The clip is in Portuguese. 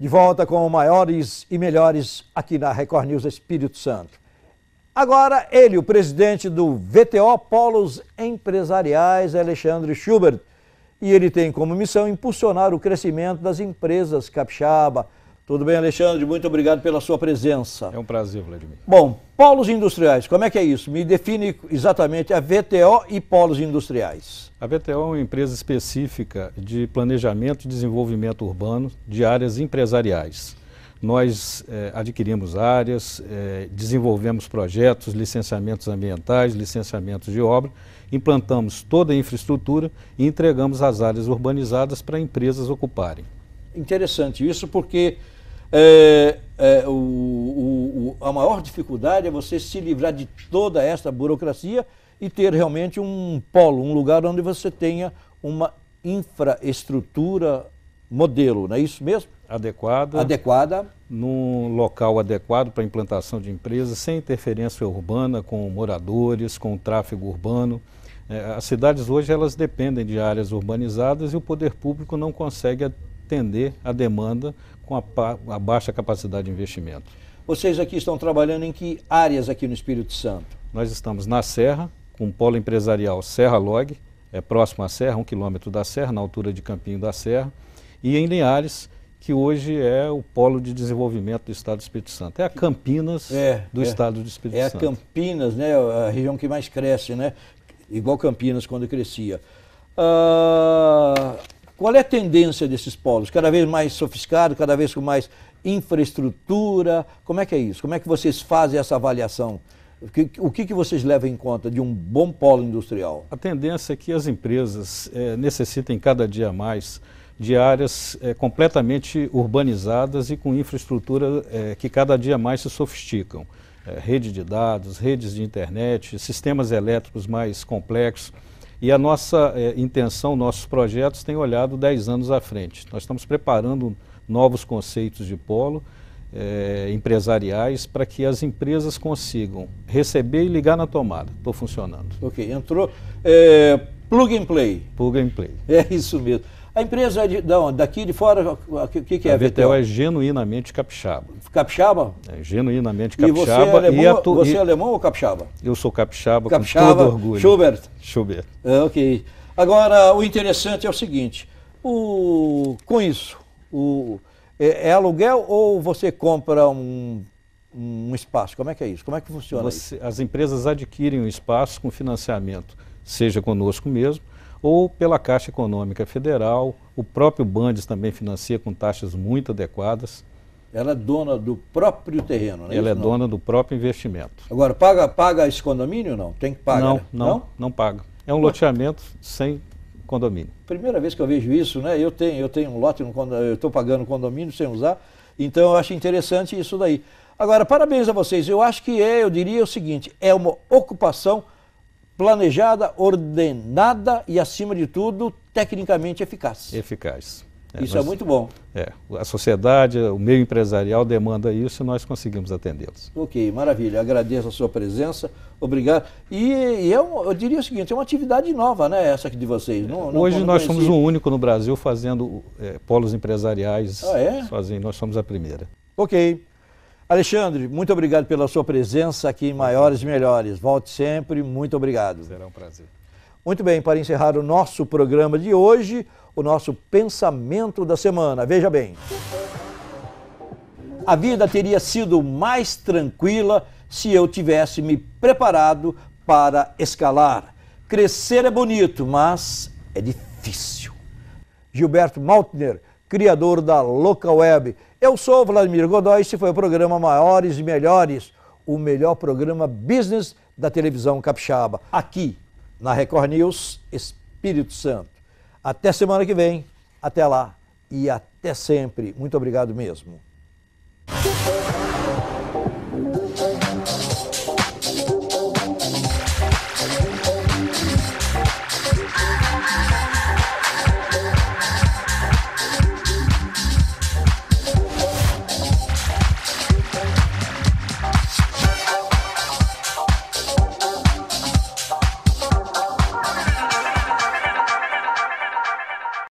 de volta com maiores e melhores aqui na Record News Espírito Santo. Agora, ele, o presidente do VTO Polos Empresariais, Alexandre Schubert, e ele tem como missão impulsionar o crescimento das empresas capixaba, tudo bem, Alexandre? Muito obrigado pela sua presença. É um prazer, Vladimir. Bom, polos industriais, como é que é isso? Me define exatamente a VTO e polos industriais. A VTO é uma empresa específica de planejamento e desenvolvimento urbano de áreas empresariais. Nós eh, adquirimos áreas, eh, desenvolvemos projetos, licenciamentos ambientais, licenciamentos de obra, implantamos toda a infraestrutura e entregamos as áreas urbanizadas para empresas ocuparem. Interessante isso porque é, é, o, o, a maior dificuldade é você se livrar de toda essa burocracia e ter realmente um polo, um lugar onde você tenha uma infraestrutura modelo, não é isso mesmo? Adequada. Adequada. Num local adequado para implantação de empresas, sem interferência urbana com moradores, com tráfego urbano. É, as cidades hoje elas dependem de áreas urbanizadas e o poder público não consegue atender a demanda com a, a baixa capacidade de investimento. Vocês aqui estão trabalhando em que áreas aqui no Espírito Santo? Nós estamos na Serra, com o polo empresarial Serra Log, é próximo à Serra, um quilômetro da Serra, na altura de Campinho da Serra, e em Linhares, que hoje é o polo de desenvolvimento do Estado do Espírito Santo. É a Campinas é, do é, Estado do Espírito é Santo. É a Campinas, né, a região que mais cresce, né? Igual Campinas quando crescia. Uh, qual é a tendência desses polos? Cada vez mais sofisticado, cada vez com mais infraestrutura? Como é que é isso? Como é que vocês fazem essa avaliação? O que, que vocês levam em conta de um bom polo industrial? A tendência é que as empresas é, necessitem cada dia mais de áreas é, completamente urbanizadas e com infraestrutura é, que cada dia mais se sofisticam. rede de dados, redes de internet, sistemas elétricos mais complexos. E a nossa é, intenção, nossos projetos têm olhado 10 anos à frente. Nós estamos preparando novos conceitos de polo é, empresariais para que as empresas consigam receber e ligar na tomada. Estou funcionando. Ok, entrou. É, plug and play. Plug and play. É isso mesmo. A empresa de, daqui de fora, o que, que, é a A Vetel é genuinamente capixaba. Capixaba? É genuinamente capixaba. E você é alemão, e você é alemão ou capixaba? Eu sou capixaba, capixaba com todo orgulho. Schubert? Schubert. É, ok. Agora, o interessante é o seguinte, o, com isso, o, é, é aluguel ou você compra um um espaço? Como é que é isso? Como é que funciona Você, As empresas adquirem um espaço com financiamento, seja conosco mesmo, ou pela Caixa Econômica Federal, o próprio Bandes também financia com taxas muito adequadas. Ela é dona do próprio terreno, né? Ela é não? dona do próprio investimento. Agora, paga, paga esse condomínio ou não? Tem que pagar? Não, né? não, não, não, paga. É um loteamento sem condomínio. Primeira vez que eu vejo isso, né? Eu tenho, eu tenho um lote, eu estou pagando condomínio sem usar, então eu acho interessante isso daí. Agora, parabéns a vocês. Eu acho que é, eu diria o seguinte, é uma ocupação planejada, ordenada e, acima de tudo, tecnicamente eficaz. Eficaz. É, isso é nós, é muito bom. É, a sociedade, o meio empresarial demanda isso e nós conseguimos atendê-los. Ok, maravilha. Agradeço a sua presença. Obrigado. E, e eu, é eu, diria o seguinte, é uma atividade nova, né, essa aqui de vocês. Não, não Hoje nós somos o único no Brasil fazendo é, polos empresariais. Ah, é? Sozinho, nós somos a primeira. Ok. Alexandre, muito obrigado pela sua presença aqui em Maiores e Melhores. Volte sempre, muito obrigado. Será um prazer. Muito bem, para encerrar o nosso programa de hoje, o nosso pensamento da semana. Veja bem. A vida teria sido mais tranquila se eu tivesse me preparado para escalar. Crescer é bonito, mas é difícil. Gilberto Maltner criador da Local Web. Eu sou Vladimir Godoy, este foi o programa Maiores e Melhores, o melhor programa business da televisão capixaba, aqui na Record News Espírito Santo. Até semana que vem, até lá e até sempre. Muito obrigado mesmo.